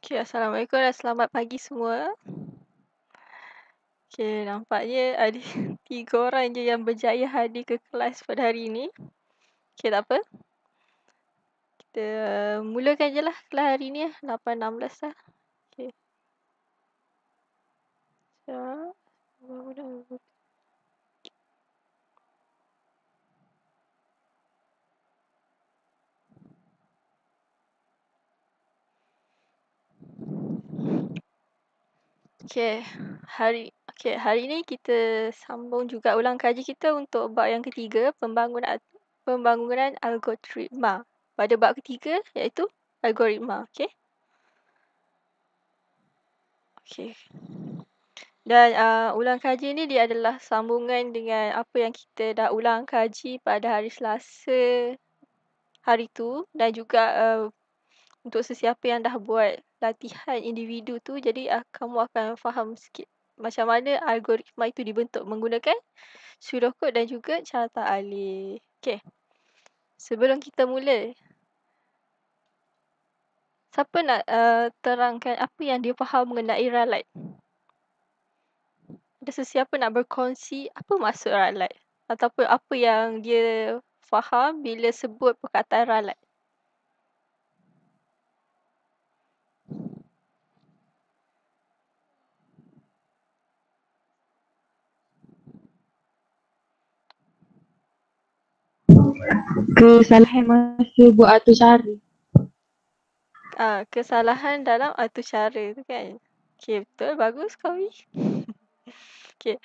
Okay, Assalamualaikum dan selamat pagi semua. Okay, nampaknya ada tiga orang je yang berjaya hadir ke kelas pada hari ini. Okay, tak apa. Kita mulakan je lah kelas hari ini. 8.16 lah. lah. Okay. Sekejap. Okay, hmm. hari okay, hari ini kita sambung juga ulang kaji kita untuk bab yang ketiga, pembangunan pembangunan algoritma. Pada bab ketiga iaitu algoritma, okay? Okay. Dan uh, ulang kaji ni dia adalah sambungan dengan apa yang kita dah ulang kaji pada hari Selasa hari tu dan juga uh, untuk sesiapa yang dah buat latihan individu tu jadi uh, kamu akan faham sikit macam mana algoritma itu dibentuk menggunakan sudokod dan juga carta alih. Okay. Sebelum kita mula, siapa nak uh, terangkan apa yang dia faham mengenai ralat? Ada sesiapa nak berkongsi apa maksud ralat? Ataupun apa yang dia faham bila sebut perkataan ralat? kesalahan masa buat atur cara. Ah, kesalahan dalam atur cara tu kan. Okay, betul. Bagus kau ni. okay.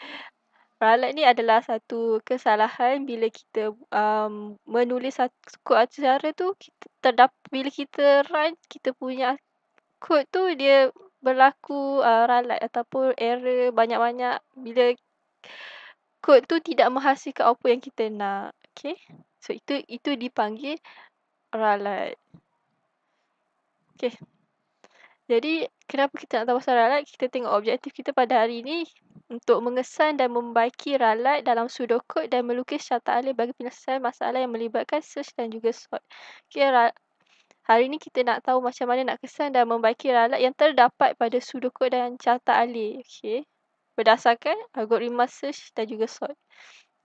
Ralat ni adalah satu kesalahan bila kita um, menulis kod atur cara tu. Kita terdapat, bila kita run, kita punya kod tu dia berlaku uh, ralat ataupun error banyak-banyak bila kod tu tidak menghasilkan apa yang kita nak. Okay. So itu itu dipanggil ralat. Okey. Jadi kenapa kita nak tahu pasal ralat? Kita tengok objektif kita pada hari ini untuk mengesan dan membaiki ralat dalam sudoku dan melukis carta alih bagi penyelesaian masalah yang melibatkan search dan juga sort. Okey, hari ini kita nak tahu macam mana nak kesan dan membaiki ralat yang terdapat pada sudoku dan carta alih. Okay. Berdasarkan algoritma search dan juga sort.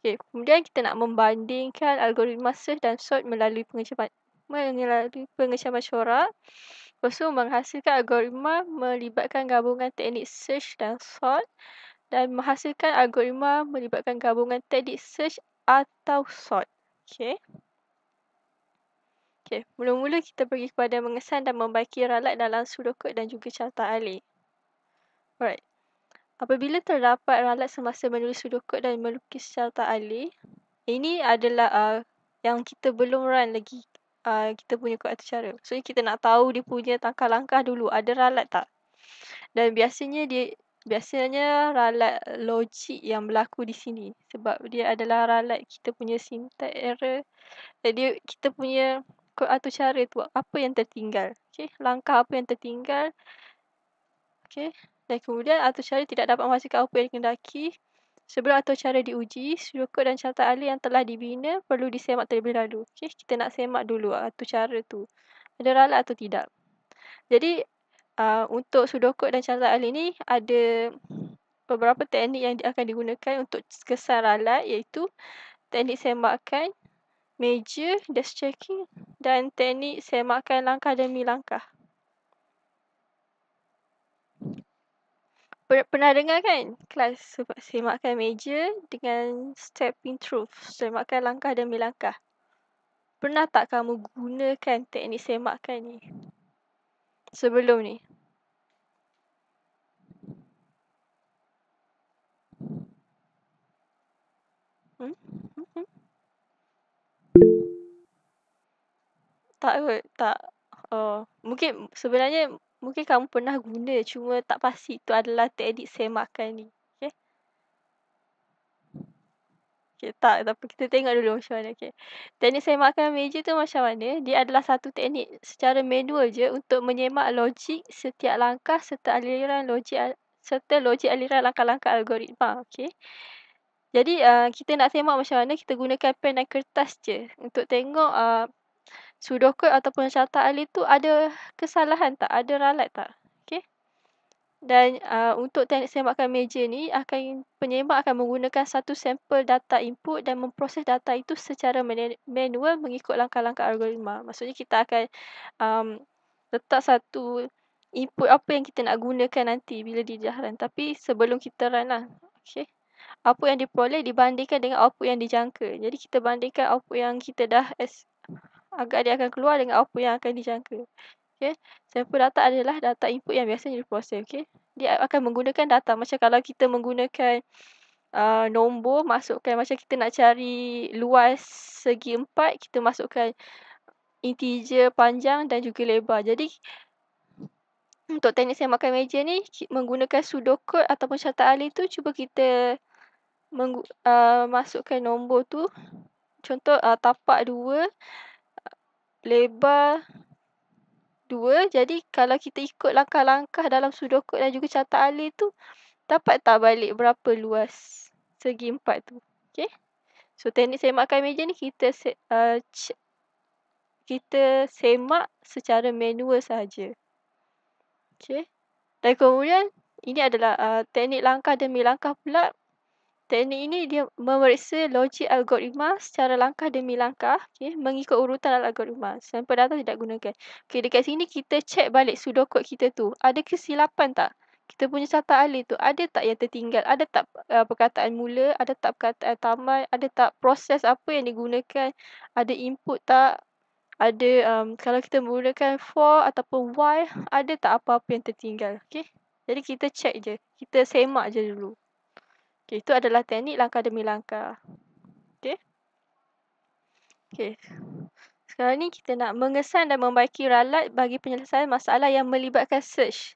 Okay, kemudian kita nak membandingkan algoritma search dan sort melalui pengecaman melalui pengecaman corak. Lepas tu menghasilkan algoritma melibatkan gabungan teknik search dan sort dan menghasilkan algoritma melibatkan gabungan teknik search atau sort. Okay. Okay, mula-mula kita pergi kepada mengesan dan membaiki ralat dalam sudoku dan juga carta alih. Alright. Apabila terdapat ralat semasa menulis sudoku dan melukis carta alih, ini adalah uh, yang kita belum run lagi uh, kita punya kuat cara. So, kita nak tahu dia punya tangkah langkah dulu. Ada ralat tak? Dan biasanya dia biasanya ralat logik yang berlaku di sini. Sebab dia adalah ralat kita punya syntax error. Jadi, kita punya kuat cara tu. Apa yang tertinggal? Okay? Langkah apa yang tertinggal? Okay. Dan kemudian Atul cara tidak dapat menghasilkan apa yang dikendaki. Sebelum atau cara diuji, syurukut dan carta ahli yang telah dibina perlu disemak terlebih dahulu. Okay, kita nak semak dulu atau ah, cara tu. Ada ralat atau tidak. Jadi, uh, untuk sudokut dan carta ahli ini ada beberapa teknik yang akan digunakan untuk kesan ralat iaitu teknik semakan, meja, desk checking dan teknik semakan langkah demi langkah. per- pernah dengar kan kelas semakkan meja dengan stepping truth semakkan langkah demi langkah pernah tak kamu gunakan teknik semakkan ni sebelum ni hmm? Hmm? Hmm? Tak kot, tak. Oh, mungkin sebenarnya Mungkin kamu pernah guna cuma tak pasti itu adalah teknik semakan ni. Okay? Okay, tak. Tapi kita tengok dulu macam mana. Okay. Teknik semakan meja tu macam mana? Dia adalah satu teknik secara manual je untuk menyemak logik setiap langkah serta aliran logik serta logik aliran langkah-langkah algoritma. Okay? Jadi uh, kita nak semak macam mana kita gunakan pen dan kertas je untuk tengok uh, sudoku ataupun syata alif tu ada kesalahan tak? Ada ralat tak? Okay. Dan uh, untuk teknik sembakan meja ni, akan penyembak akan menggunakan satu sampel data input dan memproses data itu secara manual mengikut langkah-langkah algoritma. Maksudnya kita akan um, letak satu input apa yang kita nak gunakan nanti bila di jahran. Tapi sebelum kita run lah. Okay. Apa yang diperoleh dibandingkan dengan output yang dijangka. Jadi kita bandingkan output yang kita dah agak dia akan keluar dengan apa yang akan dijangka. Okay. Sample data adalah data input yang biasanya diproses. Okay. Dia akan menggunakan data. Macam kalau kita menggunakan uh, nombor, masukkan macam kita nak cari luas segi empat, kita masukkan integer panjang dan juga lebar. Jadi, untuk teknik saya makan meja ni, menggunakan sudokod ataupun catat ahli tu, cuba kita uh, masukkan nombor tu. Contoh uh, tapak dua, lebar 2. Jadi kalau kita ikut langkah-langkah dalam sudokut dan juga carta alir tu dapat tak balik berapa luas segi empat tu. okay? So teknik semakkan meja ni kita uh, kita semak secara manual saja. okay? Dan kemudian ini adalah uh, teknik langkah demi langkah pula teknik ini dia memeriksa logik algoritma secara langkah demi langkah okay, mengikut urutan algoritma. Sampai data tidak gunakan. Okay, dekat sini kita cek balik sudokod kita tu. Ada kesilapan tak? Kita punya catat alih tu. Ada tak yang tertinggal? Ada tak uh, perkataan mula? Ada tak perkataan tamat? Ada tak proses apa yang digunakan? Ada input tak? Ada um, kalau kita menggunakan for ataupun while, ada tak apa-apa yang tertinggal? Okay. Jadi kita cek je. Kita semak je dulu. Okay, itu adalah teknik langkah demi langkah. Okay. Okay. Sekarang ni kita nak mengesan dan membaiki ralat bagi penyelesaian masalah yang melibatkan search.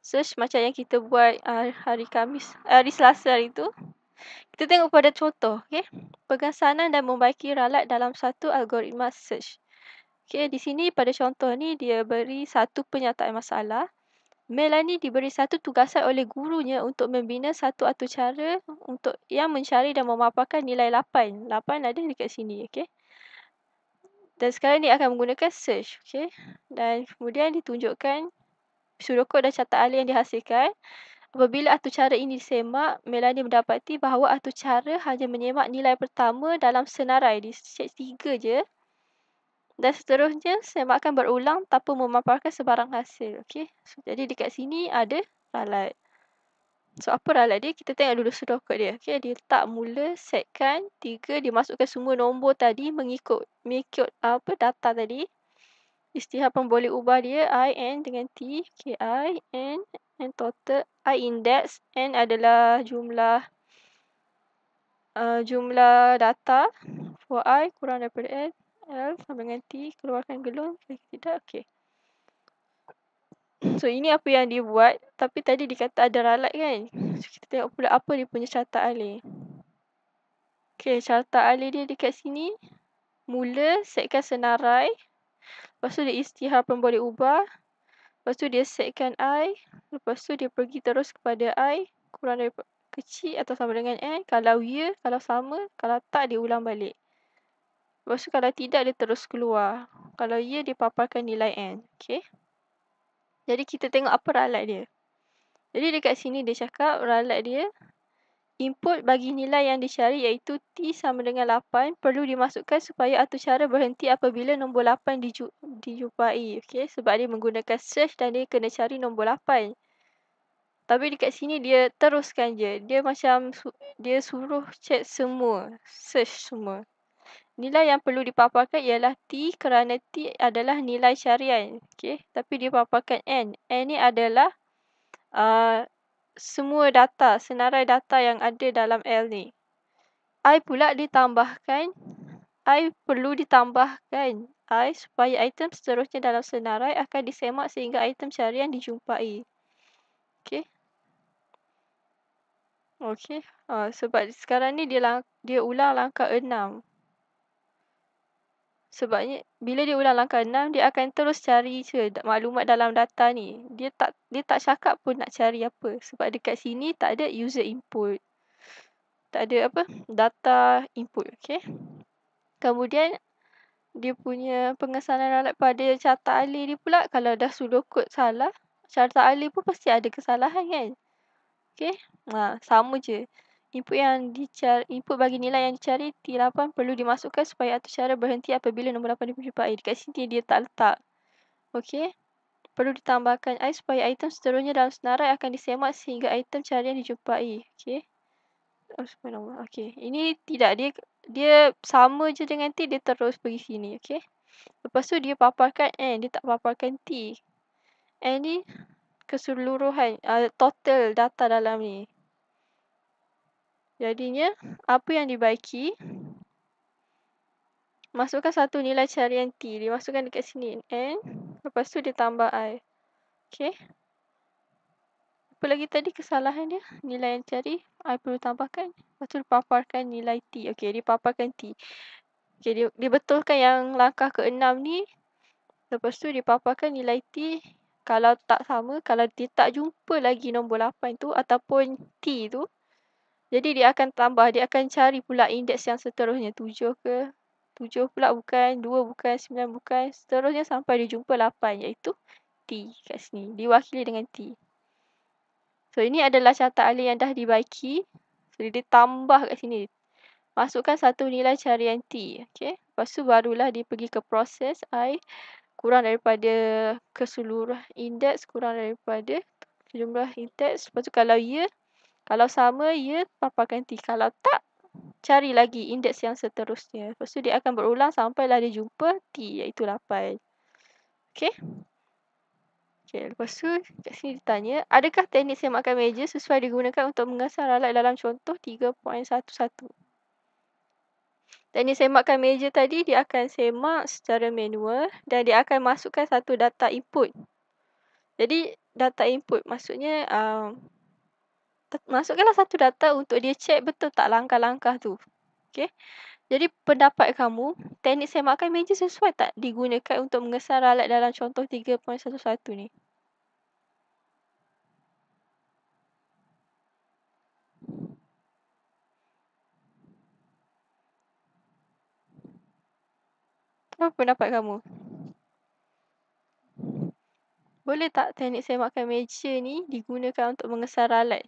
Search macam yang kita buat ah, hari Kamis, hari Selasa hari tu. Kita tengok pada contoh. Okay. Pengesanan dan membaiki ralat dalam satu algoritma search. Okay, di sini pada contoh ni dia beri satu penyataan masalah. Melanie diberi satu tugasan oleh gurunya untuk membina satu atur cara untuk yang mencari dan memaparkan nilai 8. 8 ada dekat sini, okey. Dan sekarang ni akan menggunakan search, okey. Dan kemudian ditunjukkan sudokod dan catatan alih yang dihasilkan. Apabila atur cara ini disemak, Melanie mendapati bahawa atur cara hanya menyemak nilai pertama dalam senarai di search 3 je. Dan seterusnya, semakan berulang tanpa memaparkan sebarang hasil. Okay? So, jadi, dekat sini ada ralat. So, apa ralat dia? Kita tengok dulu sudokot dia. Okay? Dia tak mula, setkan. Tiga, dia masukkan semua nombor tadi mengikut mengikut apa data tadi. Istihar pun boleh ubah dia. I, N dengan T. K I, N, N total. I index. N adalah jumlah uh, jumlah data. For I kurang daripada N. Lalu sambil nanti keluarkan gelung. Kalau tidak, okey. So, ini apa yang dia buat. Tapi tadi dia kata ada ralat kan. So, kita tengok pula apa dia punya carta alih. Okey, carta alih dia dekat sini. Mula setkan senarai. Lepas tu dia istihar pun boleh ubah. Lepas tu dia setkan I. Lepas tu dia pergi terus kepada I. Kurang daripada kecil atau sama dengan N. Kalau ya, kalau sama. Kalau tak, dia ulang balik. Lepas tu kalau tidak, dia terus keluar. Kalau ya, dia paparkan nilai N. Okay. Jadi kita tengok apa ralat dia. Jadi dekat sini dia cakap ralat dia. Input bagi nilai yang dicari iaitu T sama dengan 8 perlu dimasukkan supaya atau cara berhenti apabila nombor 8 diju dijumpai. Okay. Sebab dia menggunakan search dan dia kena cari nombor 8. Tapi dekat sini dia teruskan je. Dia macam su dia suruh check semua. Search semua. Nilai yang perlu dipaparkan ialah T kerana T adalah nilai carian. okay? tapi dipaparkan N. N ni adalah uh, semua data, senarai data yang ada dalam L ni. I pula ditambahkan, I perlu ditambahkan I supaya item seterusnya dalam senarai akan disemak sehingga item carian dijumpai. okay? Okey, uh, sebab sekarang ni dia, dia ulang langkah enam. Sebabnya bila dia ulang langkah enam dia akan terus cari je maklumat dalam data ni. Dia tak dia tak cakap pun nak cari apa sebab dekat sini tak ada user input. Tak ada apa data input, okay Kemudian dia punya pengesanan alat pada carta alih dia pula kalau dah sudah kod salah, carta alih pun pasti ada kesalahan kan. Okey. Ha, sama je input yang dicari input bagi nilai yang dicari T8 perlu dimasukkan supaya atur cara berhenti apabila nombor 8 diperjumpai. Dekat sini dia tak letak. Okey. Perlu ditambahkan I supaya item seterusnya dalam senarai akan disemak sehingga item carian dijumpai. Okey. Oh, Subhanallah. Okey. Ini tidak dia dia sama je dengan T dia terus pergi sini. Okey. Lepas tu dia paparkan N. Dia tak paparkan T. N ni keseluruhan uh, total data dalam ni. Jadinya, apa yang dibaiki? Masukkan satu nilai carian T. Dimasukkan dekat sini. N. Lepas tu dia tambah I. Okay. Apa lagi tadi kesalahan dia? Nilai yang cari. I perlu tambahkan. Lepas tu dia paparkan nilai T. Okay. Dia paparkan T. Okay. Dia, dia betulkan yang langkah ke-6 ni. Lepas tu dia paparkan nilai T. Kalau tak sama. Kalau dia tak jumpa lagi nombor 8 tu. Ataupun T tu. Jadi dia akan tambah, dia akan cari pula indeks yang seterusnya. tujuh ke? tujuh pula bukan, dua bukan, sembilan bukan. Seterusnya sampai dia jumpa lapan iaitu T kat sini. Diwakili dengan T. So ini adalah catat alih yang dah dibaiki. So dia tambah kat sini. Masukkan satu nilai carian T. Okay. Lepas tu barulah dia pergi ke proses I. Kurang daripada keseluruhan indeks, kurang daripada jumlah indeks. Lepas tu kalau ya, kalau sama, ya, papa ganti. Kalau tak, cari lagi indeks yang seterusnya. Lepas tu, dia akan berulang sampailah dia jumpa T iaitu 8. Okay. Okay, lepas tu, kat sini ditanya, adakah teknik semakan meja sesuai digunakan untuk mengasah ralat dalam contoh 3.11? Teknik semakkan meja tadi, dia akan semak secara manual dan dia akan masukkan satu data input. Jadi, data input maksudnya, uh, masukkanlah satu data untuk dia check betul tak langkah-langkah tu. Okay. Jadi pendapat kamu, teknik semakan meja sesuai tak digunakan untuk mengesan ralat dalam contoh 3.11 ni? Apa pendapat kamu? Boleh tak teknik semakan meja ni digunakan untuk mengesan ralat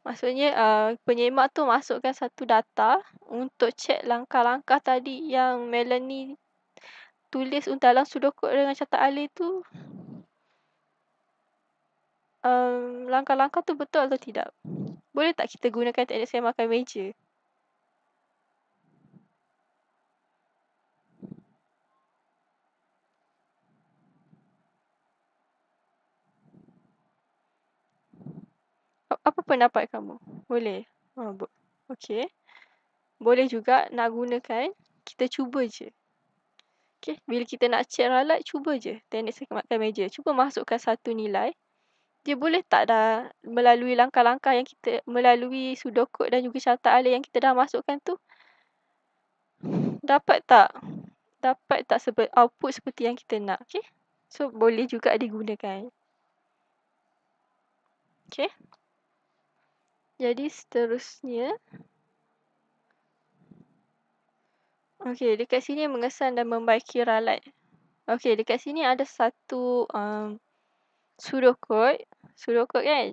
Maksudnya uh, penyemak tu masukkan satu data untuk cek langkah-langkah tadi yang Melanie tulis untuk dalam sudoku dengan catat alih tu. Um, langkah-langkah tu betul atau tidak? Boleh tak kita gunakan teknik semakan meja? apa pendapat kamu? Boleh. Ha, bo- okay. Boleh juga nak gunakan. Kita cuba je. Okay. Bila kita nak check ralat, cuba je. Teknik sekematkan meja. Cuba masukkan satu nilai. Dia boleh tak dah melalui langkah-langkah yang kita melalui sudokut dan juga carta alih yang kita dah masukkan tu. Dapat tak? Dapat tak sebe- output seperti yang kita nak? Okay. So, boleh juga digunakan. Okay. Jadi seterusnya Okey, dekat sini mengesan dan membaiki ralat. Okey, dekat sini ada satu um, sudokode. Sudokode kan?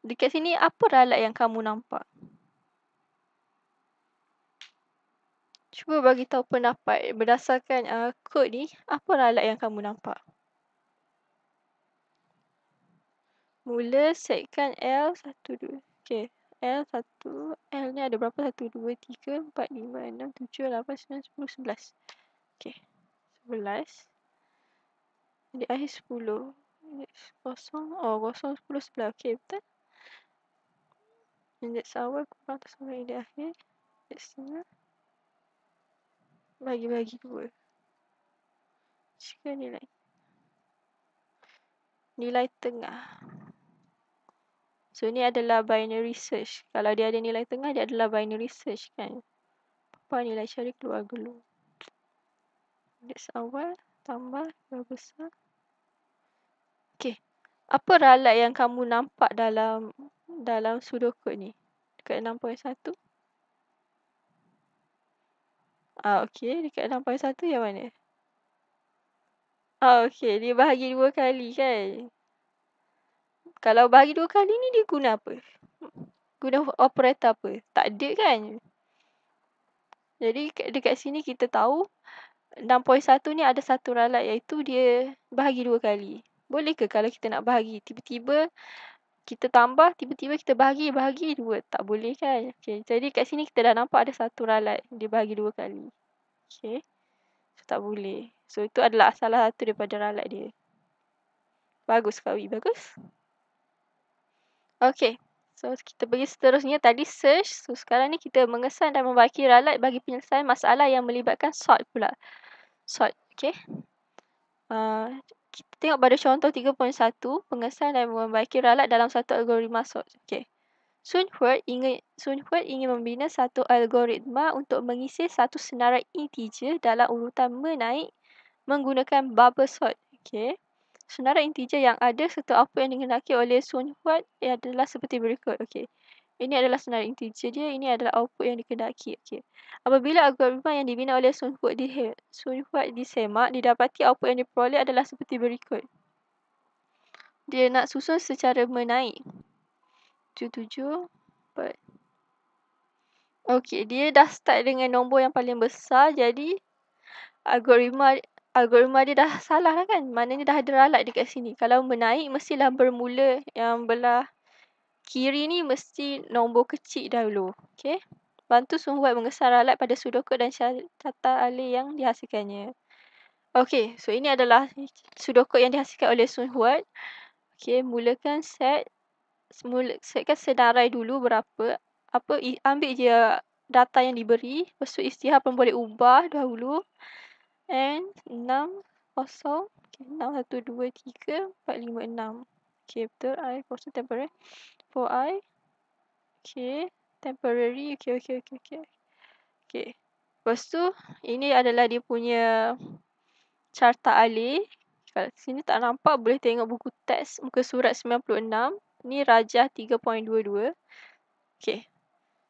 Dekat sini, apa ralat yang kamu nampak? Cuba bagi tahu pendapat berdasarkan uh, kod ni, apa ralat yang kamu nampak? Mula setkan L 1, 2. okay L 1. L ni ada berapa? 1, 2, 3, 4, 5, 6, 7, 8, 9, 10, 11. okay 11. Jadi akhir 10. Kosong. Oh, kosong 10, 11. okay betul? Indeks sawah kurang atas sama indeks akhir. Indeks setengah. Bagi-bagi dua Jika nilai. Nilai tengah. So ni adalah binary search. Kalau dia ada nilai tengah dia adalah binary search kan. Apa nilai cari keluar dulu. Index awal tambah keluar besar. Okey. Apa ralat yang kamu nampak dalam dalam sudoku ni? Dekat 6.1. Ah okey dekat 6.1 yang mana? Ah okey dia bahagi dua kali kan. Kalau bahagi dua kali ni dia guna apa? Guna operator apa? Tak ada kan? Jadi dekat sini kita tahu 6.1 ni ada satu ralat iaitu dia bahagi dua kali. Boleh ke kalau kita nak bahagi tiba-tiba kita tambah tiba-tiba kita bahagi bahagi dua tak boleh kan okey jadi kat sini kita dah nampak ada satu ralat dia bahagi dua kali okey so, tak boleh so itu adalah salah satu daripada ralat dia bagus kawi bagus Okay. So, kita pergi seterusnya. Tadi search. So, sekarang ni kita mengesan dan membaiki ralat bagi penyelesaian masalah yang melibatkan sort pula. Sort. Okay. Uh, ah, kita tengok pada contoh 3.1. Pengesan dan membaiki ralat dalam satu algoritma sort. Okay. Sun Hurt ingin Sun ingin membina satu algoritma untuk mengisi satu senarai integer dalam urutan menaik menggunakan bubble sort. Okay senarai integer yang ada satu apa yang dikenaki oleh Sun Huat adalah seperti berikut. Okey. Ini adalah senarai integer dia, ini adalah output yang dikenaki. Okey. Apabila algoritma yang dibina oleh Sun Huat di Sun Huat disemak, didapati output yang diperoleh adalah seperti berikut. Dia nak susun secara menaik. 774. Okey, dia dah start dengan nombor yang paling besar jadi algoritma algoritma dia dah salah lah kan. Maknanya dah ada ralat dekat sini. Kalau menaik mestilah bermula yang belah kiri ni mesti nombor kecil dahulu. Okay. Bantu sungguh mengesan ralat pada sudoku dan catat alih yang dihasilkannya. Okay, so ini adalah sudoku yang dihasilkan oleh Sun Huat. Okay, mulakan set. Mula, setkan senarai dulu berapa. Apa, ambil je data yang diberi. Lepas tu istihar pun boleh ubah dahulu. N 6, 0. Okay, 6, 1, 2, 3, 4, 5, 6. Okay, betul. I kosong temporary. 4, I. Okay. Temporary. Okay, okay, okay, okay. Okay. Lepas tu, ini adalah dia punya carta alih. Kalau sini tak nampak, boleh tengok buku teks muka surat 96. Ni rajah 3.22. Okay.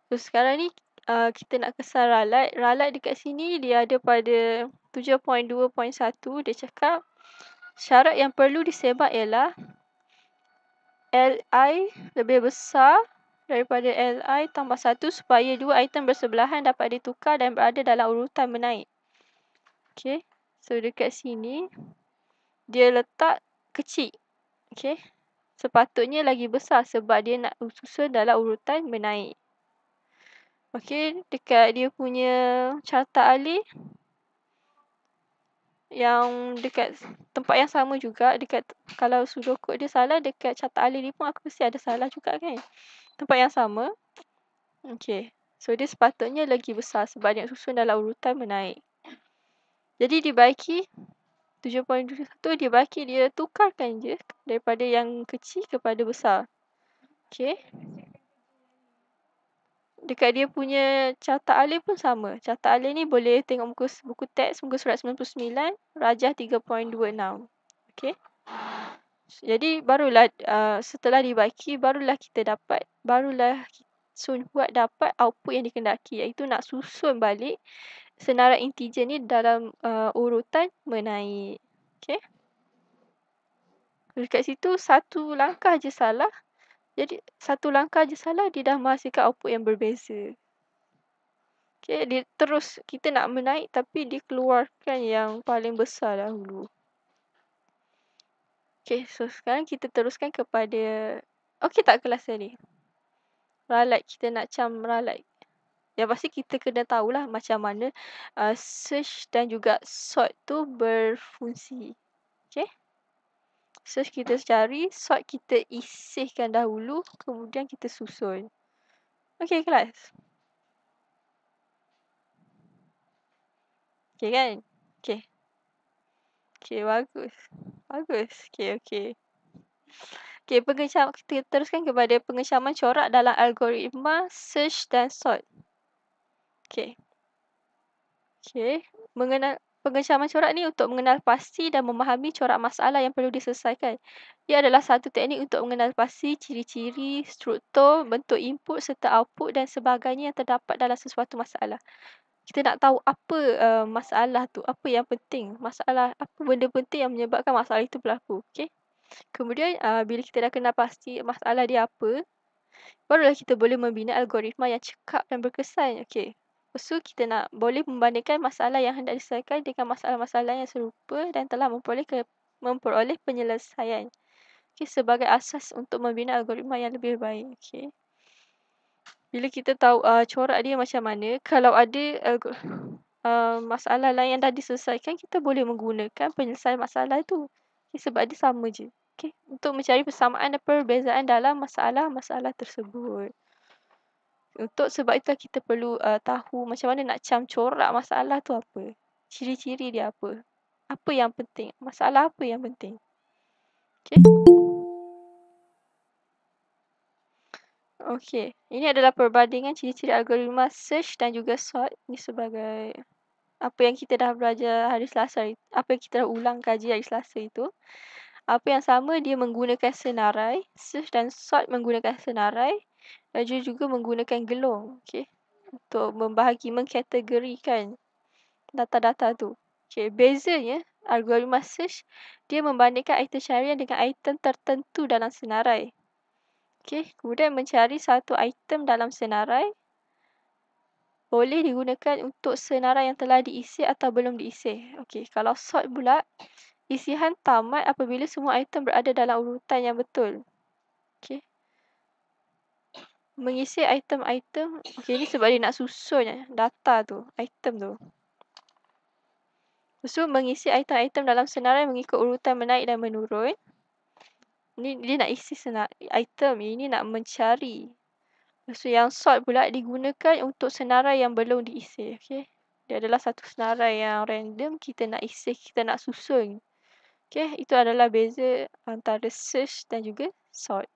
So, sekarang ni uh, kita nak kesan ralat. Ralat dekat sini dia ada pada 7.2.1 dia cakap syarat yang perlu disebab ialah LI lebih besar daripada LI tambah 1 supaya dua item bersebelahan dapat ditukar dan berada dalam urutan menaik. Okay. So dekat sini dia letak kecil. Okay. Sepatutnya lagi besar sebab dia nak susun dalam urutan menaik. Okey, dekat dia punya carta Ali yang dekat tempat yang sama juga dekat kalau sudoku dia salah dekat carta Ali ni pun aku mesti ada salah juga kan. Tempat yang sama. Okey. So dia sepatutnya lagi besar sebab dia susun dalam urutan menaik. Jadi dibaiki 7.21 dibaiki dia tukarkan je daripada yang kecil kepada besar. Okey dekat dia punya carta alif pun sama. Carta alif ni boleh tengok buku, buku teks muka surat 99, rajah 3.26. Okey. Jadi barulah uh, setelah dibaiki barulah kita dapat barulah Sun Huat dapat output yang dikendaki iaitu nak susun balik senarai integer ni dalam uh, urutan menaik. Okey. Dekat situ satu langkah je salah jadi satu langkah je salah dia dah menghasilkan output yang berbeza. Okay, dia terus kita nak menaik tapi dia keluarkan yang paling besar dahulu. Okay, so sekarang kita teruskan kepada okay tak kelas ni? Ralat, kita nak cam ralat. Ya pasti kita kena tahulah macam mana uh, search dan juga sort tu berfungsi. So kita cari sort kita isihkan dahulu kemudian kita susun. Okey kelas. okay kan? Okey. Okey bagus. Bagus. okay okay okay pengecam kita teruskan kepada pengecaman corak dalam algoritma search dan sort. okay okay mengenai pengecaman corak ni untuk mengenal pasti dan memahami corak masalah yang perlu diselesaikan. Ia adalah satu teknik untuk mengenal pasti ciri-ciri, struktur, bentuk input serta output dan sebagainya yang terdapat dalam sesuatu masalah. Kita nak tahu apa uh, masalah tu, apa yang penting, masalah apa benda penting yang menyebabkan masalah itu berlaku, Okay. Kemudian uh, bila kita dah kenal pasti masalah dia apa, barulah kita boleh membina algoritma yang cekap dan berkesan, Okay. So, kita nak boleh membandingkan masalah yang hendak diselesaikan dengan masalah-masalah yang serupa dan telah memperoleh ke, memperoleh penyelesaian. Okay, sebagai asas untuk membina algoritma yang lebih baik. Okay. Bila kita tahu uh, corak dia macam mana, kalau ada uh, uh, masalah lain yang dah diselesaikan, kita boleh menggunakan penyelesaian masalah itu. Okay, sebab dia sama je. Okay. Untuk mencari persamaan dan perbezaan dalam masalah-masalah tersebut. Untuk sebab itulah kita perlu uh, tahu macam mana nak cam corak masalah tu apa. Ciri-ciri dia apa. Apa yang penting. Masalah apa yang penting. Okay. Okay. Ini adalah perbandingan ciri-ciri algoritma search dan juga sort. Ini sebagai apa yang kita dah belajar hari Selasa. Apa yang kita dah ulang kaji hari Selasa itu. Apa yang sama dia menggunakan senarai. Search dan sort menggunakan senarai. Dia juga menggunakan gelong okay, untuk membahagi mengkategorikan data-data tu. Okay, bezanya algoritma search dia membandingkan item carian dengan item tertentu dalam senarai. Okay, kemudian mencari satu item dalam senarai boleh digunakan untuk senarai yang telah diisi atau belum diisi. okay. kalau sort pula, isihan tamat apabila semua item berada dalam urutan yang betul mengisi item-item. Okay, ni sebab dia nak susun eh, data tu, item tu. So, mengisi item-item dalam senarai mengikut urutan menaik dan menurun. Ni dia nak isi senarai item. Ini nak mencari. So, yang sort pula digunakan untuk senarai yang belum diisi. Okay. Dia adalah satu senarai yang random. Kita nak isi, kita nak susun. Okay. Itu adalah beza antara search dan juga sort.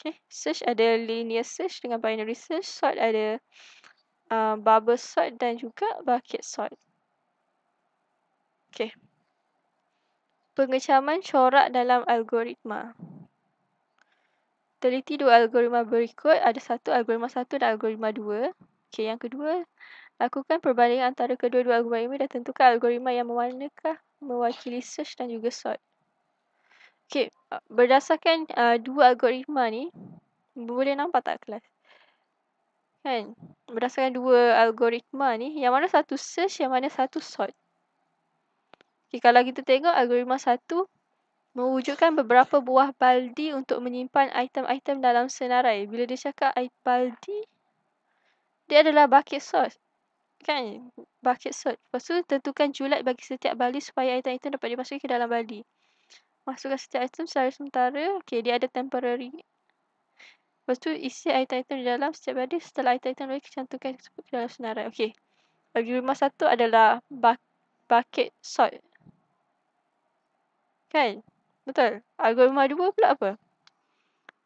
Okay, search ada linear search dengan binary search. Sort ada uh, bubble sort dan juga bucket sort. Okay. Pengecaman corak dalam algoritma. Teliti dua algoritma berikut. Ada satu algoritma satu dan algoritma dua. Okay, yang kedua, lakukan perbandingan antara kedua-dua algoritma ini dan tentukan algoritma yang memanakah mewakili search dan juga sort. Okey, uh, berdasarkan uh, dua algoritma ni, boleh nampak tak kelas? Kan? Berdasarkan dua algoritma ni, yang mana satu search, yang mana satu sort. Okey, kalau kita tengok algoritma satu, mewujudkan beberapa buah baldi untuk menyimpan item-item dalam senarai. Bila dia cakap baldi, dia adalah bucket sort. Kan? Bucket sort. Lepas tu, tentukan julat bagi setiap baldi supaya item-item dapat dimasukkan ke dalam baldi masukkan setiap item secara sementara. Okay, dia ada temporary. Lepas tu, isi item-item di dalam setiap hari. Setelah item-item lagi, cantumkan ke dalam senarai. Okay. Bagi rumah satu adalah bucket salt. Kan? Betul? Agar rumah dua pula apa?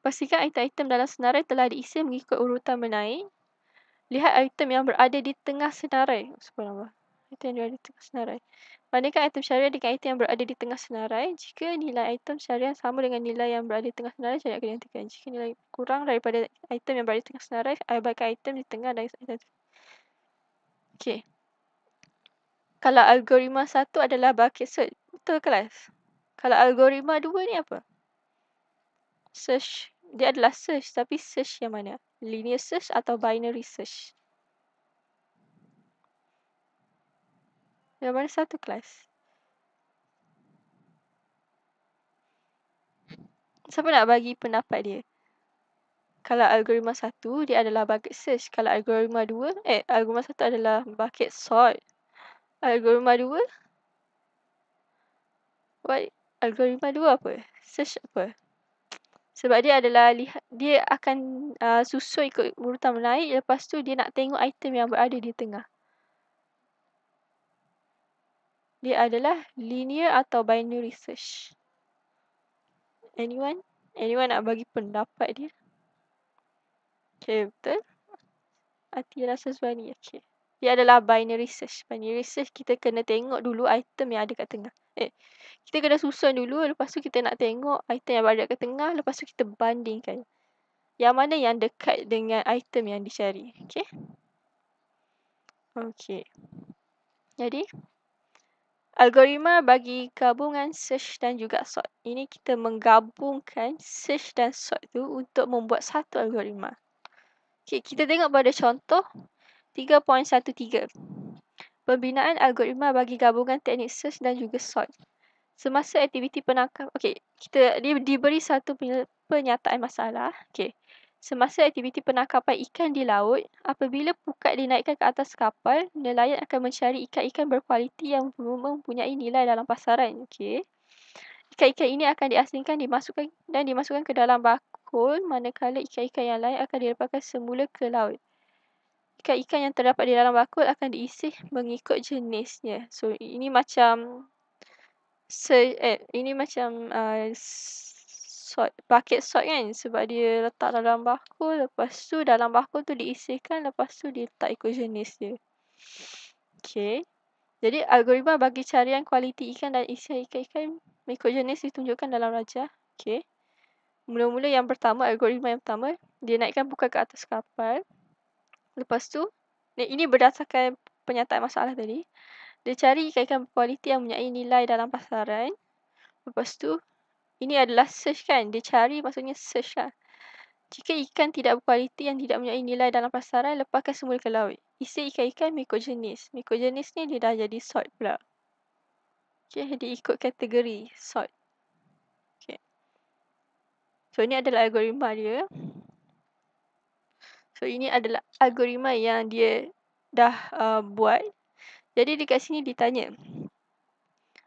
Pastikan item-item dalam senarai telah diisi mengikut urutan menaik. Lihat item yang berada di tengah senarai. Sebelum apa? Item yang berada di tengah senarai. Manakah item syariah dengan item yang berada di tengah senarai? Jika nilai item syariah sama dengan nilai yang berada di tengah senarai, syariah akan dihentikan. Jika nilai kurang daripada item yang berada di tengah senarai, eh, bagaikan item di tengah dan item. Okey. Kalau algoritma satu adalah bucket search, betul kelas? Kalau algoritma dua ni apa? Search. Dia adalah search, tapi search yang mana? Linear search atau binary search? Ya baru satu kelas. Siapa nak bagi pendapat dia? Kalau algoritma satu, dia adalah bucket search. Kalau algoritma dua, eh, algoritma satu adalah bucket sort. Algoritma dua? What? Algoritma dua apa? Search apa? Sebab dia adalah lihat dia akan uh, susun ikut urutan menaik lepas tu dia nak tengok item yang berada di tengah. dia adalah linear atau binary search. Anyone? Anyone nak bagi pendapat dia? Okay, betul? Ati rasa suani. Okay. Dia adalah binary search. Binary search, kita kena tengok dulu item yang ada kat tengah. Eh, kita kena susun dulu, lepas tu kita nak tengok item yang ada kat tengah, lepas tu kita bandingkan. Yang mana yang dekat dengan item yang dicari. Okay. Okay. Jadi, Algoritma bagi gabungan search dan juga sort. Ini kita menggabungkan search dan sort tu untuk membuat satu algoritma. Okay, kita tengok pada contoh 3.13. Pembinaan algoritma bagi gabungan teknik search dan juga sort. Semasa aktiviti penangkap, okay, kita diberi satu penyataan masalah. Okay. Semasa aktiviti penangkapan ikan di laut, apabila pukat dinaikkan ke atas kapal, nelayan akan mencari ikan-ikan berkualiti yang mempunyai nilai dalam pasaran. Okay. Ikan-ikan ini akan diasingkan dimasukkan dan dimasukkan ke dalam bakul, manakala ikan-ikan yang lain akan dilepaskan semula ke laut. Ikan-ikan yang terdapat di dalam bakul akan diisi mengikut jenisnya. So, ini macam... Se, eh, ini macam... Uh, sword. Bucket sword kan sebab dia letak dalam bakul. Lepas tu dalam bakul tu diisikan. Lepas tu dia tak ikut jenis dia. Okay. Jadi algoritma bagi carian kualiti ikan dan isi ikan-ikan mengikut jenis ditunjukkan dalam raja. Okay. Mula-mula yang pertama, algoritma yang pertama, dia naikkan buka ke atas kapal. Lepas tu, ini berdasarkan penyataan masalah tadi. Dia cari ikan-ikan kualiti yang mempunyai nilai dalam pasaran. Lepas tu, ini adalah search kan. Dia cari maksudnya search lah. Jika ikan tidak berkualiti yang tidak mempunyai nilai dalam pasaran, lepaskan semula ke laut. Isi ikan-ikan mengikut jenis. Mengikut jenis ni dia dah jadi sort pula. Okay, dia ikut kategori sort. Okay. So, ini adalah algoritma dia. So, ini adalah algoritma yang dia dah uh, buat. Jadi, dekat sini ditanya.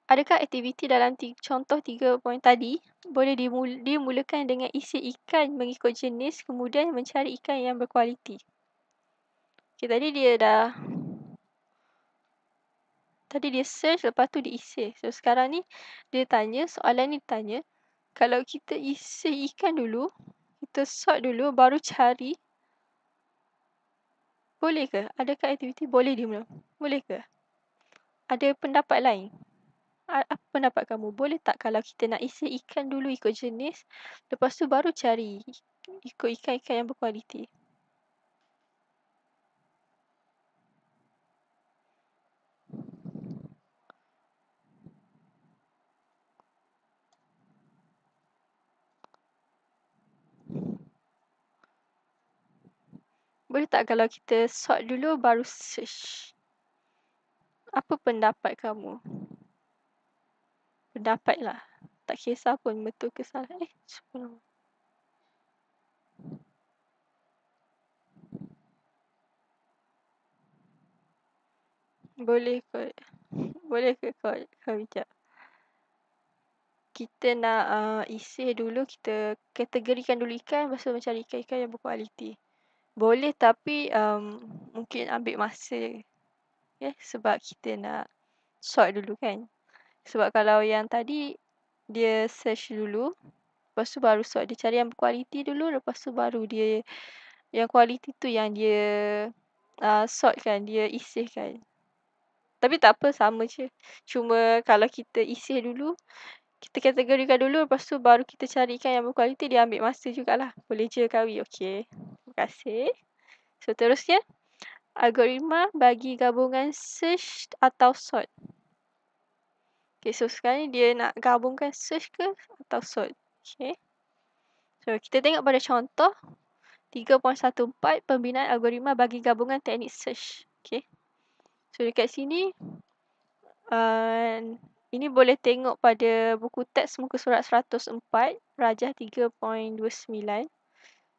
Adakah aktiviti dalam t- contoh tiga poin tadi boleh dimul- dimulakan dengan isi ikan mengikut jenis kemudian mencari ikan yang berkualiti? Okay, tadi dia dah... Tadi dia search lepas tu dia isi. So, sekarang ni dia tanya, soalan ni tanya. Kalau kita isi ikan dulu, kita sort dulu baru cari. Boleh ke? Adakah aktiviti boleh dimulakan? Boleh ke? Ada pendapat lain? apa pendapat kamu? Boleh tak kalau kita nak isi ikan dulu ikut jenis, lepas tu baru cari ikut ikan-ikan yang berkualiti? Boleh tak kalau kita sort dulu baru search? Apa pendapat kamu? pendapat lah. Tak kisah pun betul ke salah. Eh, sepuluh. Boleh kot. Boleh ke kot? Kau bijak. Kita nak uh, isi dulu. Kita kategorikan dulu ikan. Lepas tu mencari ikan-ikan yang berkualiti. Boleh tapi um, mungkin ambil masa. Okay? Ya, sebab kita nak sort dulu kan. Sebab kalau yang tadi dia search dulu, lepas tu baru sort. Dia cari yang berkualiti dulu, lepas tu baru dia yang kualiti tu yang dia uh, sort kan, dia kan. Tapi tak apa, sama je. Cuma kalau kita isih dulu, kita kategorikan dulu, lepas tu baru kita carikan yang berkualiti, dia ambil masa jugalah. Boleh je kawi, okey. Terima kasih. So, terusnya. Algoritma bagi gabungan search atau sort. Okay, so sekarang ni dia nak gabungkan search ke atau sort. Okay. So, kita tengok pada contoh 3.14 pembinaan algoritma bagi gabungan teknik search. Okay. So, dekat sini, uh, ini boleh tengok pada buku teks muka surat 104, Rajah 3.29.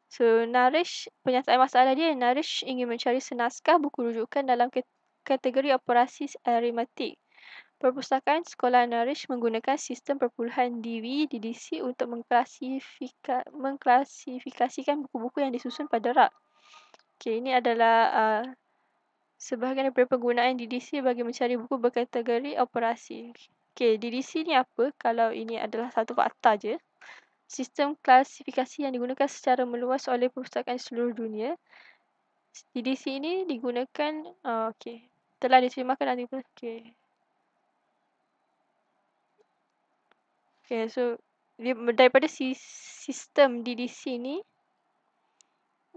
So, narish penyataan masalah dia, narish ingin mencari senaskah buku rujukan dalam kategori operasi aritmatik. Perpustakaan Sekolah Norwich menggunakan sistem perpuluhan DV DDC untuk mengklasifika, mengklasifikasikan buku-buku yang disusun pada rak. Okay, ini adalah uh, sebahagian daripada penggunaan DDC bagi mencari buku berkategori operasi. Okay, DDC ni apa? Kalau ini adalah satu fakta je. Sistem klasifikasi yang digunakan secara meluas oleh perpustakaan seluruh dunia. DDC ini digunakan, uh, okay, telah diterima kan nanti. Okay, Okay, so dia daripada si sistem DDC ni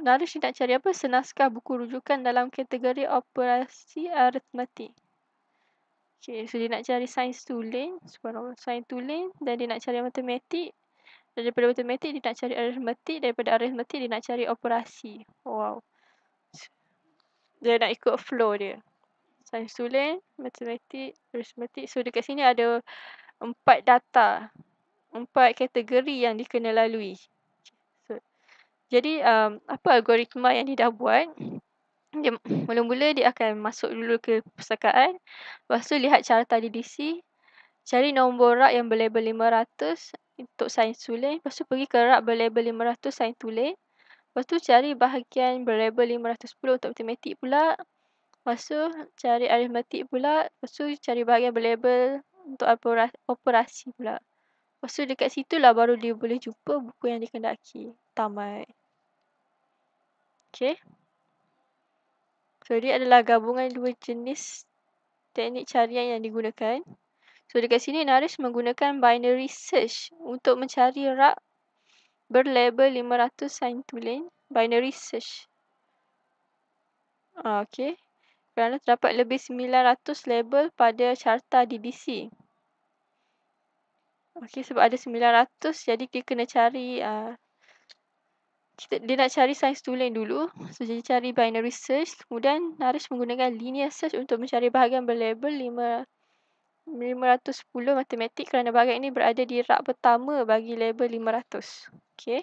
Narish nak cari apa? Senaskah buku rujukan dalam kategori operasi aritmatik. Okay, so dia nak cari sains tulen, subhanallah, sains tulen dan dia nak cari matematik. dan Daripada matematik dia nak cari aritmatik, daripada aritmatik dia nak cari operasi. Wow. Dia nak ikut flow dia. Sains tulen, matematik, aritmatik. So dekat sini ada empat data, empat kategori yang dikena lalui. So, jadi um, apa algoritma yang dia dah buat? Dia mula-mula dia akan masuk dulu ke pusakaan, lepas tu lihat cara tadi DC, cari nombor rak yang berlabel 500 untuk sains sulen, lepas tu pergi ke rak berlabel 500 sains tulen, lepas tu cari bahagian berlabel 510 untuk matematik pula, lepas tu cari aritmetik pula, lepas tu cari bahagian berlabel untuk operasi pula. Lepas tu dekat situ lah baru dia boleh jumpa buku yang dikendaki. Tamat. Okay. So, dia adalah gabungan dua jenis teknik carian yang digunakan. So, dekat sini Naris menggunakan binary search untuk mencari rak berlabel 500 sign tulen binary search. Ah, okay kerana terdapat lebih 900 label pada carta DDC. Okey, sebab ada 900, jadi kita kena cari... Uh, dia nak cari sains tooling dulu. So, jadi cari binary search. Kemudian, Naresh menggunakan linear search untuk mencari bahagian berlabel 5, 510 matematik kerana bahagian ini berada di rak pertama bagi label 500. Okey.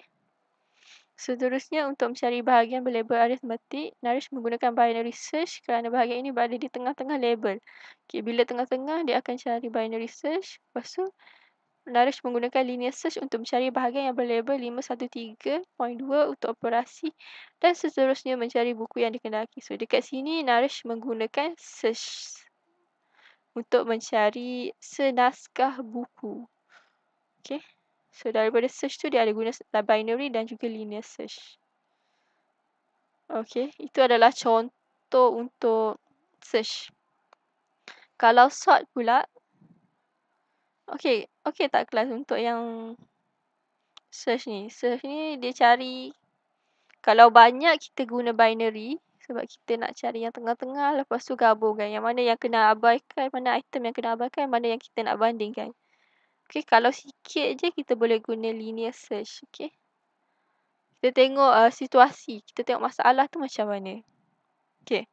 Seterusnya, untuk mencari bahagian berlabel aritmetik, Naresh menggunakan binary search kerana bahagian ini berada di tengah-tengah label. Okay, bila tengah-tengah, dia akan cari binary search. Lepas tu, Naresh menggunakan linear search untuk mencari bahagian yang berlabel 513.2 untuk operasi dan seterusnya mencari buku yang dikenali. So, dekat sini, Naresh menggunakan search untuk mencari senaskah buku. Okay. So daripada search tu dia ada guna binary dan juga linear search. Okay, itu adalah contoh untuk search. Kalau sort pula, okay, okay tak kelas untuk yang search ni. Search ni dia cari, kalau banyak kita guna binary, sebab kita nak cari yang tengah-tengah, lepas tu gabungkan. Yang mana yang kena abaikan, mana item yang kena abaikan, mana yang kita nak bandingkan. Okay, kalau sikit je kita boleh guna linear search. Okay. Kita tengok uh, situasi. Kita tengok masalah tu macam mana. Okay.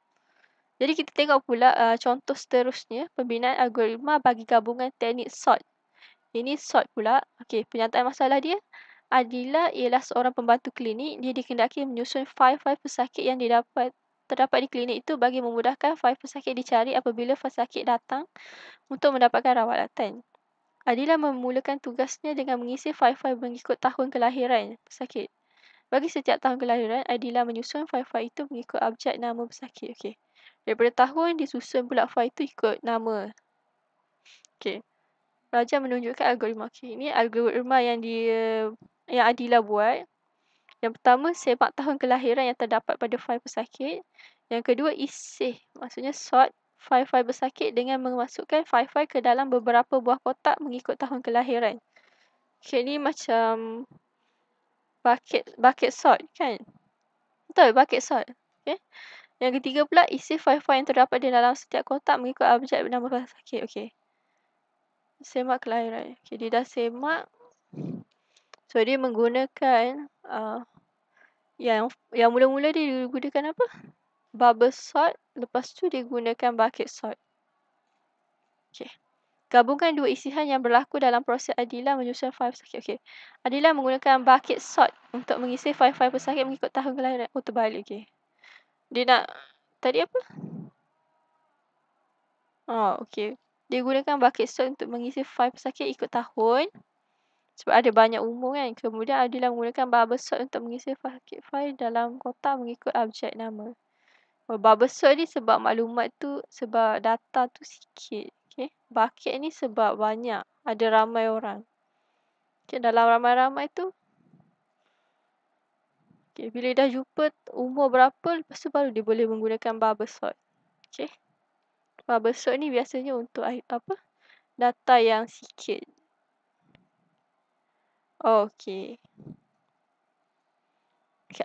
Jadi kita tengok pula uh, contoh seterusnya. Pembinaan algoritma bagi gabungan teknik sort. Ini sort pula. Okay, penyataan masalah dia. Adila ialah seorang pembantu klinik. Dia dikendaki menyusun file-file pesakit yang didapat terdapat di klinik itu bagi memudahkan file pesakit dicari apabila pesakit datang untuk mendapatkan rawatan. Adila memulakan tugasnya dengan mengisi fai-fai mengikut tahun kelahiran pesakit. Bagi setiap tahun kelahiran, Adila menyusun fai-fai itu mengikut abjad nama pesakit. Okey. Daripada tahun, disusun pula fai itu ikut nama. Okey. Raja menunjukkan algoritma. Okey, ini algoritma yang di yang Adila buat. Yang pertama, semak tahun kelahiran yang terdapat pada fai pesakit. Yang kedua, isih. Maksudnya, sort fai-fai bersakit dengan memasukkan fai-fai ke dalam beberapa buah kotak mengikut tahun kelahiran. Okay, ni macam bucket, bucket sort kan? Betul, bucket sort, Okay. Yang ketiga pula, isi fai-fai yang terdapat di dalam setiap kotak mengikut abjad nama pesakit. Okay. Semak kelahiran. Okay, dia dah semak. So, dia menggunakan uh, yang yang mula-mula dia digunakan apa? bubble sort. Lepas tu dia gunakan bucket sort. Okey. Gabungkan dua isihan yang berlaku dalam proses Adila menyusun fail pesakit. Okey. Adila menggunakan bucket sort untuk mengisi fail-fail pesakit mengikut tahun kelahiran. Oh terbalik. Okey. Dia nak. Tadi apa? Oh okey. Dia gunakan bucket sort untuk mengisi fail pesakit ikut tahun. Sebab ada banyak umur kan. Kemudian Adila menggunakan bubble sort untuk mengisi fail-fail dalam kotak mengikut objek nama. Bubble sort ni sebab maklumat tu, sebab data tu sikit. Okay. Bucket ni sebab banyak. Ada ramai orang. Okay, dalam ramai-ramai tu. Okay, bila dah jumpa umur berapa, lepas tu baru dia boleh menggunakan bubble sort. Okay. Bubble sort ni biasanya untuk apa? data yang sikit. Okay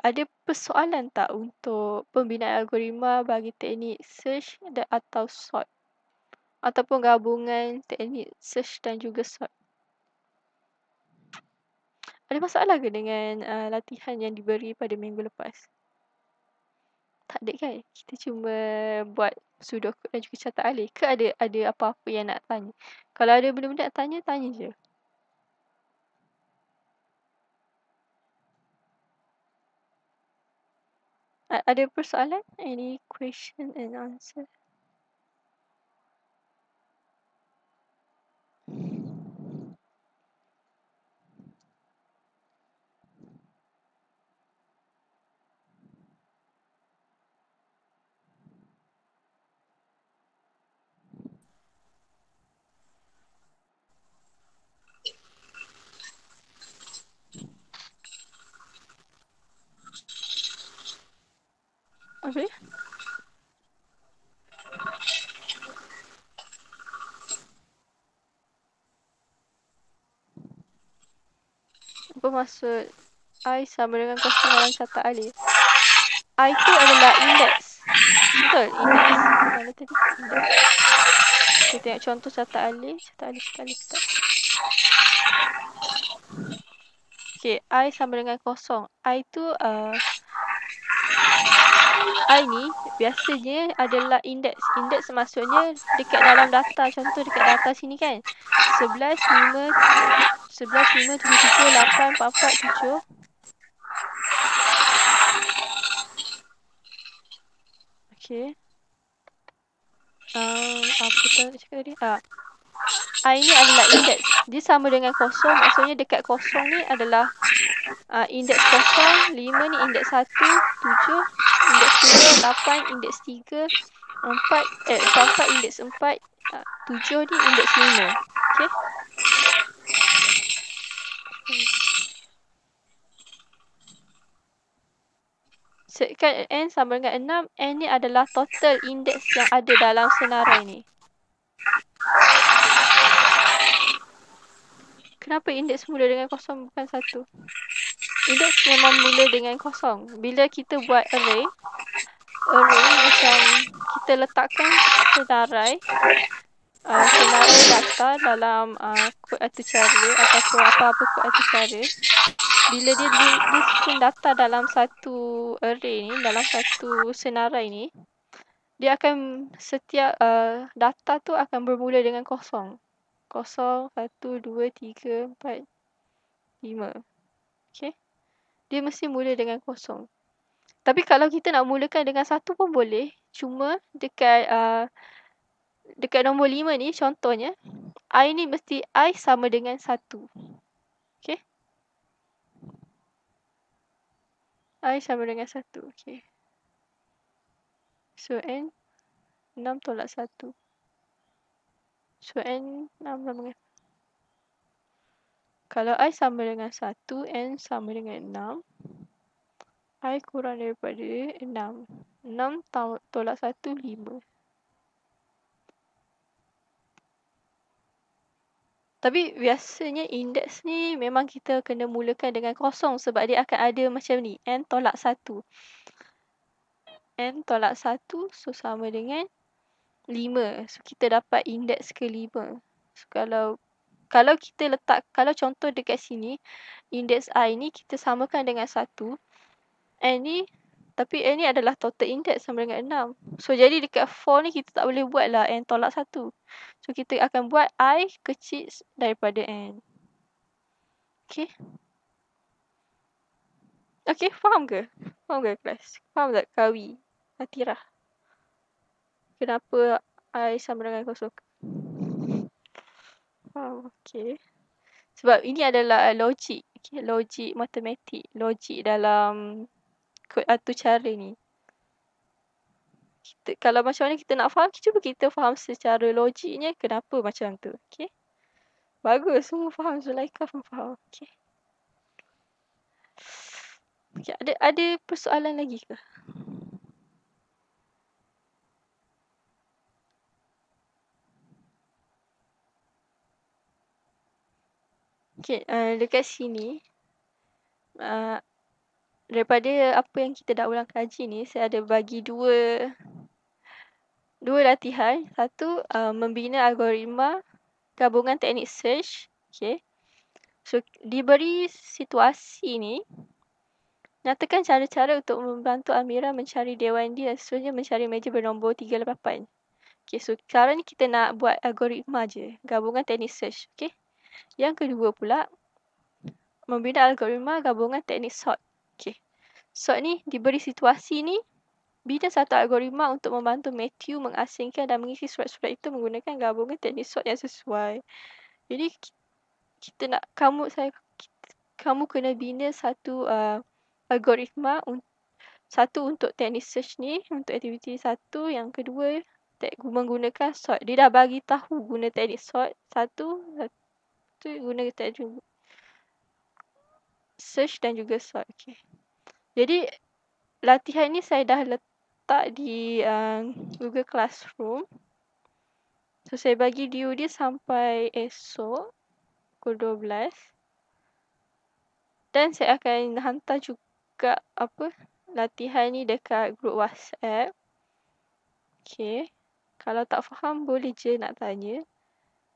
ada persoalan tak untuk pembinaan algoritma bagi teknik search dan atau sort ataupun gabungan teknik search dan juga sort ada masalah ke dengan uh, latihan yang diberi pada minggu lepas tak ada kan kita cuma buat sudoku dan juga catat alih ke ada ada apa-apa yang nak tanya kalau ada benda-benda nak tanya tanya je Are there Any question and answer? maksud I sama dengan kosong dalam kata Ali. I tu adalah index. Betul? Index. Mana tadi? Index. Kita tengok contoh kata Ali. Kata Ali, kata Ali, kata Okay, I sama dengan kosong. I tu... Uh, I ni biasanya adalah index. Index maksudnya dekat dalam data. Contoh dekat data sini kan. 11, 5, 3, Sebelas lima tujuh tujuh lapan empat empat tujuh. Okay. Uh, um, apa tu cakap tadi? Ah. Uh, ini adalah indeks. Dia sama dengan kosong. Maksudnya dekat kosong ni adalah uh, indeks kosong. Lima ni indeks satu, tujuh, indeks tiga, lapan, indeks tiga, empat, eh, empat, indeks empat, ah, tujuh ni indeks lima. Okay. Setkan N sama dengan 6. N ni adalah total indeks yang ada dalam senarai ni. Kenapa indeks mula dengan kosong bukan satu? Indeks memang mula dengan kosong. Bila kita buat array, array macam kita letakkan senarai uh, senarai data dalam uh, kod atau cara ataupun apa-apa kod atau cara bila dia dia, dia susun data dalam satu array ni dalam satu senarai ni dia akan setiap uh, data tu akan bermula dengan kosong kosong satu dua tiga empat lima okay dia mesti mula dengan kosong tapi kalau kita nak mulakan dengan satu pun boleh cuma dekat uh, dekat nombor lima ni contohnya i ni mesti i sama dengan satu I sama dengan satu. Okay. So, N 6 tolak 1. So, N 6 sama lah dengan kalau I sama dengan 1, N sama dengan 6. I kurang daripada 6. 6 tolak 1, 5. Tapi biasanya indeks ni memang kita kena mulakan dengan kosong sebab dia akan ada macam ni. N tolak 1. N tolak 1 so sama dengan 5. So kita dapat indeks ke 5. So kalau kalau kita letak, kalau contoh dekat sini, indeks I ni kita samakan dengan 1. N ni tapi N ni adalah total index sama dengan 6. So, jadi dekat 4 ni kita tak boleh buat lah N tolak satu. So, kita akan buat I kecil daripada N. Okay. Okay, faham ke? Faham ke kelas? Faham tak kawi? Hatirah. Kenapa I sama dengan kosong? Faham, okay. Sebab ini adalah logik. Okay, logik matematik. Logik dalam ikut atur cara ni. Kita, kalau macam mana kita nak faham, cuba kita faham secara logiknya kenapa macam tu. Okay? Bagus, semua faham. Zulaika pun faham. Okay. Okay, ada ada persoalan lagi ke? Okay, uh, eh, dekat sini uh, daripada apa yang kita dah ulang kaji ni, saya ada bagi dua dua latihan. Satu, uh, membina algoritma gabungan teknik search. Okay. So, diberi situasi ni, nyatakan cara-cara untuk membantu Amira mencari Dewan D dan seterusnya mencari meja bernombor 388. Okay, so sekarang ni kita nak buat algoritma je. Gabungan teknik search. Okay. Yang kedua pula, membina algoritma gabungan teknik sort. Sebab ni diberi situasi ni bina satu algoritma untuk membantu Matthew mengasingkan dan mengisi surat-surat itu menggunakan gabungan teknik SWOT yang sesuai. Jadi kita nak kamu saya kamu kena bina satu uh, algoritma un, satu untuk teknik search ni untuk aktiviti satu yang kedua tak menggunakan SWOT. Dia dah bagi tahu guna teknik SWOT satu satu guna teknik search dan juga SWOT. Okay. Jadi latihan ini saya dah letak di uh, Google Classroom. So saya bagi due dia sampai esok pukul 12. Dan saya akan hantar juga apa latihan ini dekat grup WhatsApp. Okay. Kalau tak faham boleh je nak tanya.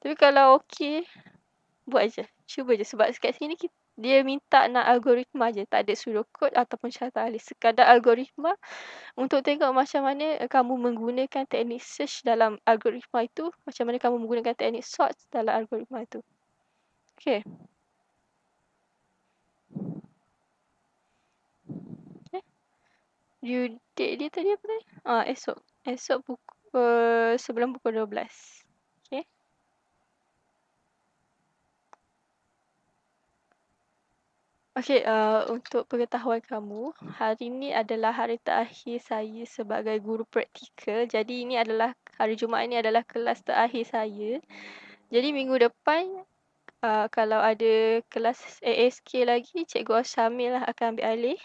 Tapi kalau okey, buat je. Cuba je. Sebab kat sini kita dia minta nak algoritma je tak ada suruh kod ataupun carta ahli sekadar algoritma untuk tengok macam mana kamu menggunakan teknik search dalam algoritma itu macam mana kamu menggunakan teknik sort dalam algoritma itu Okay. okay. due date dia tadi apa tadi ah esok esok pukul uh, sebelum pukul 12 Okey, uh, untuk pengetahuan kamu, hmm. hari ini adalah hari terakhir saya sebagai guru praktikal. Jadi ini adalah hari Jumaat ini adalah kelas terakhir saya. Jadi minggu depan uh, kalau ada kelas ASK lagi, Cikgu Syamil lah akan ambil alih.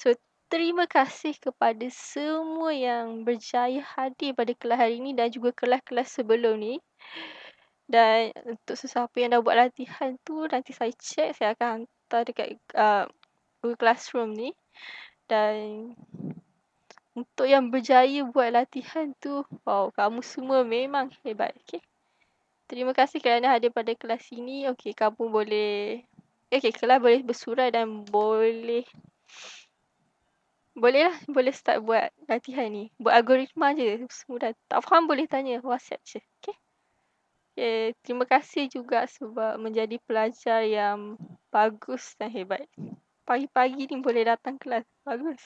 So terima kasih kepada semua yang berjaya hadir pada kelas hari ini dan juga kelas-kelas sebelum ni. Dan untuk sesiapa yang dah buat latihan tu, nanti saya cek saya akan hantar dekat uh, Classroom ni dan untuk yang berjaya buat latihan tu, wow, kamu semua memang hebat. Okay. Terima kasih kerana hadir pada kelas ini. Okay, kamu boleh... Okay, kelas boleh bersurat dan boleh... Boleh lah, boleh start buat latihan ni. Buat algoritma je, semudah. Tak faham boleh tanya, whatsapp je. Okay. Okay, terima kasih juga sebab menjadi pelajar yang bagus dan hebat. Pagi-pagi ni boleh datang kelas. Bagus.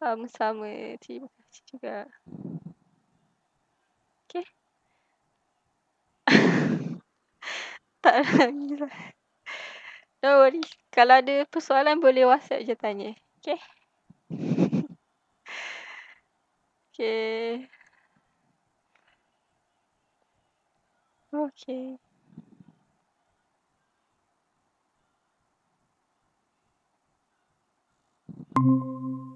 Sama-sama. Terima kasih juga. Okay. tak lagi lah. No worry. Kalau ada persoalan boleh WhatsApp je tanya. Okay. okay. okay